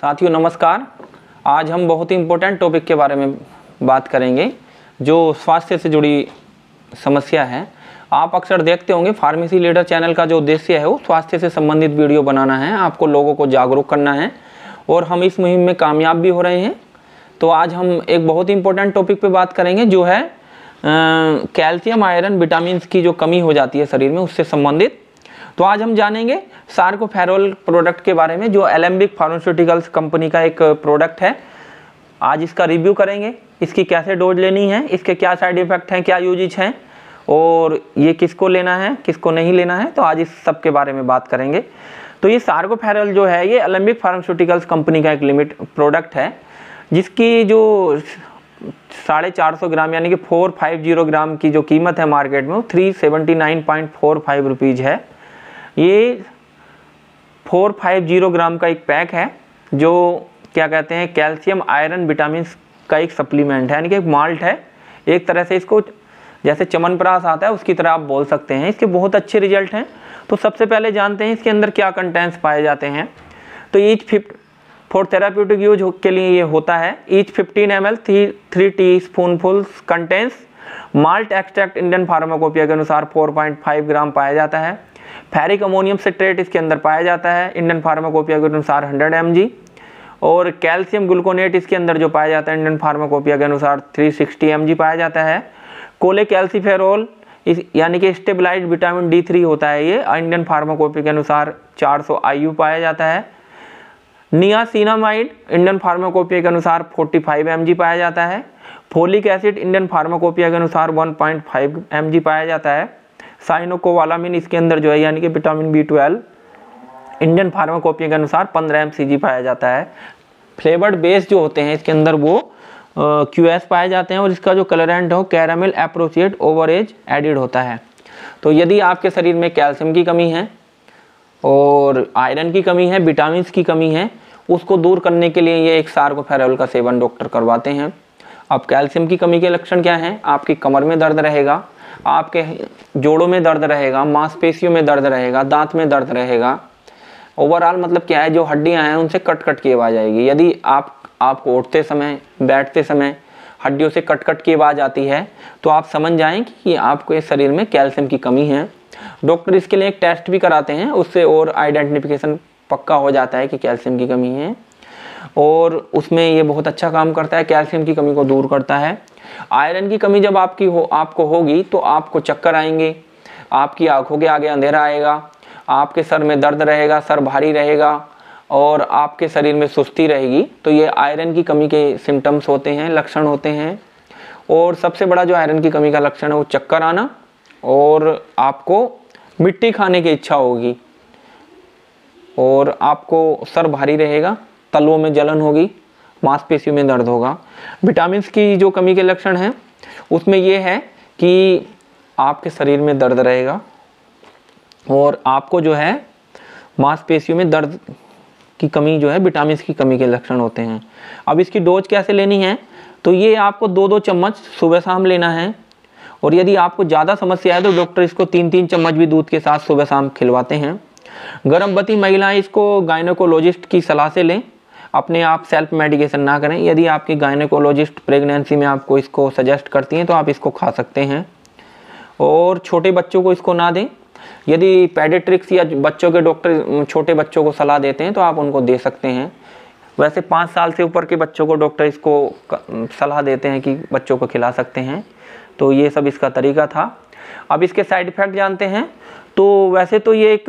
साथियों नमस्कार आज हम बहुत ही इम्पोर्टेंट टॉपिक के बारे में बात करेंगे जो स्वास्थ्य से जुड़ी समस्या है आप अक्सर देखते होंगे फार्मेसी लीडर चैनल का जो उद्देश्य है वो स्वास्थ्य से संबंधित वीडियो बनाना है आपको लोगों को जागरूक करना है और हम इस मुहिम में कामयाब भी हो रहे हैं तो आज हम एक बहुत ही इम्पोर्टेंट टॉपिक पर बात करेंगे जो है कैल्शियम आयरन विटामिन की जो कमी हो जाती है शरीर में उससे संबंधित तो आज हम जानेंगे फेरोल प्रोडक्ट के बारे में जो एलेम्बिक फार्मास्यूटिकल्स कंपनी का एक प्रोडक्ट है आज इसका रिव्यू करेंगे इसकी कैसे डोज लेनी है इसके क्या साइड इफेक्ट हैं क्या यूजिज हैं और ये किसको लेना है किसको नहीं लेना है तो आज इस सब के बारे में बात करेंगे तो ये सार्कोफेरल जो है ये अलम्बिक फार्मास्यूटिकल्स कंपनी का एक लिमिट प्रोडक्ट है जिसकी जो साढ़े चार सौ ग्राम यानी कि फोर फाइव जीरो ग्राम की जो कीमत है मार्केट में वो three seventy nine point four five rupees है ये फोर फाइव जीरो ग्राम का एक पैक है जो क्या कहते हैं कैल्शियम आयरन विटामिन का एक सप्लीमेंट है यानी कि एक माल्ट है एक तरह से इसको जैसे चमनप्रास आता है उसकी तरह आप बोल सकते हैं इसके बहुत अच्छे रिजल्ट हैं तो सबसे पहले जानते हैं इसके अंदर क्या कंटेंट्स पाए जाते हैं तो each fifteen for therapeutic use के लिए ये होता है each fifteen M L three three teaspoonful contents malt extract Indian pharmacopoeia के अनुसार 4.5 ग्राम पाया जाता है फेरिक अमोनियम सिट्रेट इसके अंदर पाया जाता है इंडियन फार्माकोपिया के अनुसार हंड्रेड एम और कैल्शियम ग्लूकोनेट इसके अंदर जो पाया जाता है इंडियन फार्माकोपिया के अनुसार 360 सिक्सटी पाया जाता है कोले कैल्सीफेरोल इस यानी कि स्टेबलाइज विटामिन डी थ्री होता है ये इंडियन फार्माकोपिया के अनुसार 400 सौ पाया जाता है नियासिनामाइड इंडियन फार्माकोपिया के अनुसार 45 फाइव पाया जाता है फोलिक एसिड इंडियन फार्माकोपिया के अनुसार 1.5 पॉइंट पाया जाता है साइनोकोवालामिन इसके अंदर जो है यानी कि vitamin B twelve Indian pharmacopoeia के अनुसार पंद्रह एम पाया जाता है फ्लेवर्ड बेस जो होते हैं इसके अंदर वो क्यू uh, पाए जाते हैं और इसका जो कलरेंट हो कैरामिल ओवर एज एडिड होता है तो यदि आपके शरीर में कैल्शियम की कमी है और आयरन की कमी है विटामिन की कमी है उसको दूर करने के लिए ये एक सार्कोफेरल का सेवन डॉक्टर करवाते हैं अब कैल्शियम की कमी के लक्षण क्या हैं आपकी कमर में दर्द रहेगा आपके जोड़ों में दर्द रहेगा मांसपेशियों में दर्द रहेगा दांत में दर्द रहेगा ओवरऑल मतलब क्या है जो हड्डियाँ हैं उनसे कट कट की आवाज़ आएगी यदि आप आपको उठते समय बैठते समय हड्डियों से कट कट की आवाज़ आती है तो आप समझ जाएं कि आपके शरीर में कैल्शियम की कमी है डॉक्टर इसके लिए एक टेस्ट भी कराते हैं उससे और आइडेंटिफिकेशन पक्का हो जाता है कि कैल्शियम की कमी है और उसमें ये बहुत अच्छा काम करता है कैल्शियम की कमी को दूर करता है आयरन की कमी जब आपकी हो आपको होगी तो आपको चक्कर आएंगे आपकी आंखों के आगे अंधेरा आएगा आपके सर में दर्द रहेगा सर भारी रहेगा और आपके शरीर में सुस्ती रहेगी तो ये आयरन की कमी के सिम्टम्स होते हैं लक्षण होते हैं और सबसे बड़ा जो आयरन की कमी का लक्षण है वो चक्कर आना और आपको मिट्टी खाने की इच्छा होगी और आपको सर भारी रहेगा तलवों में जलन होगी मांसपेशियों में दर्द होगा विटामिन की जो कमी के लक्षण हैं उसमें यह है कि आपके शरीर में दर्द रहेगा और आपको जो है मांसपेशियों में दर्द की कमी जो है विटामिन की कमी के लक्षण होते हैं अब इसकी डोज कैसे लेनी है तो ये आपको दो दो चम्मच सुबह शाम लेना है और यदि आपको ज़्यादा समस्या है तो डॉक्टर इसको तीन तीन चम्मच भी दूध के साथ सुबह शाम खिलवाते हैं गर्भवती महिलाएं इसको गायनोकोलॉजिस्ट की सलाह से लें अपने आप सेल्फ मेडिकेशन ना करें यदि आपकी गायनेकोलॉजिस्ट प्रेगनेंसी में आपको इसको सजेस्ट करती हैं तो आप इसको खा सकते हैं और छोटे बच्चों को इसको ना दें यदि पैडेट्रिक्स या बच्चों के डॉक्टर छोटे बच्चों को सलाह देते हैं तो आप उनको दे सकते हैं वैसे पाँच साल से ऊपर के बच्चों को डॉक्टर इसको सलाह देते हैं कि बच्चों को खिला सकते हैं तो ये सब इसका तरीका था अब इसके साइड इफ़ेक्ट जानते हैं तो वैसे तो ये एक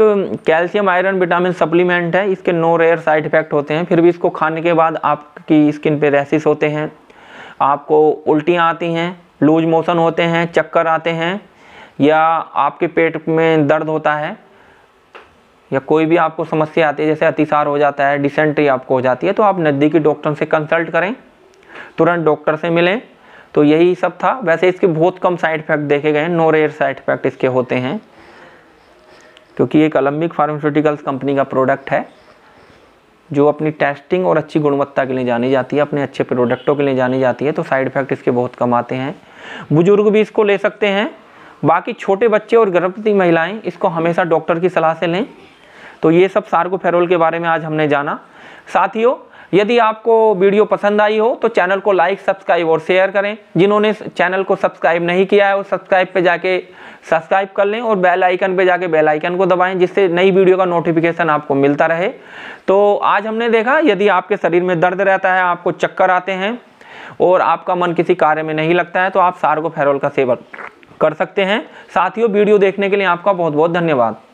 कैल्शियम आयरन विटामिन सप्लीमेंट है इसके नो रेयर साइड इफ़ेक्ट होते हैं फिर भी इसको खाने के बाद आपकी स्किन पे रैसेस होते हैं आपको उल्टियाँ आती हैं लूज मोशन होते हैं चक्कर आते हैं या आपके पेट में दर्द होता है या कोई भी आपको समस्या आती है जैसे अतिसार हो जाता है डिसेंट्री आपको हो जाती है तो आप नज़दीकी डॉक्टर से कंसल्ट करें तुरंत डॉक्टर से मिलें तो यही सब था वैसे इसके बहुत कम साइड इफ़ेक्ट देखे गए हैं नो रेयर साइड इफ़ेक्ट इसके होते हैं क्योंकि एक अलम्बिक फार्मास्यूटिकल्स कंपनी का प्रोडक्ट है जो अपनी टेस्टिंग और अच्छी गुणवत्ता के लिए जानी जाती है अपने अच्छे प्रोडक्टों के लिए जानी जाती है तो साइड इफेक्ट इसके बहुत कम आते हैं बुजुर्ग भी इसको ले सकते हैं बाकी छोटे बच्चे और गर्भवती महिलाएं इसको हमेशा डॉक्टर की सलाह से लें तो ये सब सार्गोफेरोल के बारे में आज हमने जाना साथियों यदि आपको वीडियो पसंद आई हो तो चैनल को लाइक सब्सक्राइब और शेयर करें जिन्होंने चैनल को सब्सक्राइब नहीं किया है वो सब्सक्राइब पे जाके सब्सक्राइब कर लें और बेल आइकन पे जाके बेल आइकन को दबाएं जिससे नई वीडियो का नोटिफिकेशन आपको मिलता रहे तो आज हमने देखा यदि आपके शरीर में दर्द रहता है आपको चक्कर आते हैं और आपका मन किसी कार्य में नहीं लगता है तो आप सार्गोफेरॉल का सेवन कर सकते हैं साथियों वीडियो देखने के लिए आपका बहुत बहुत धन्यवाद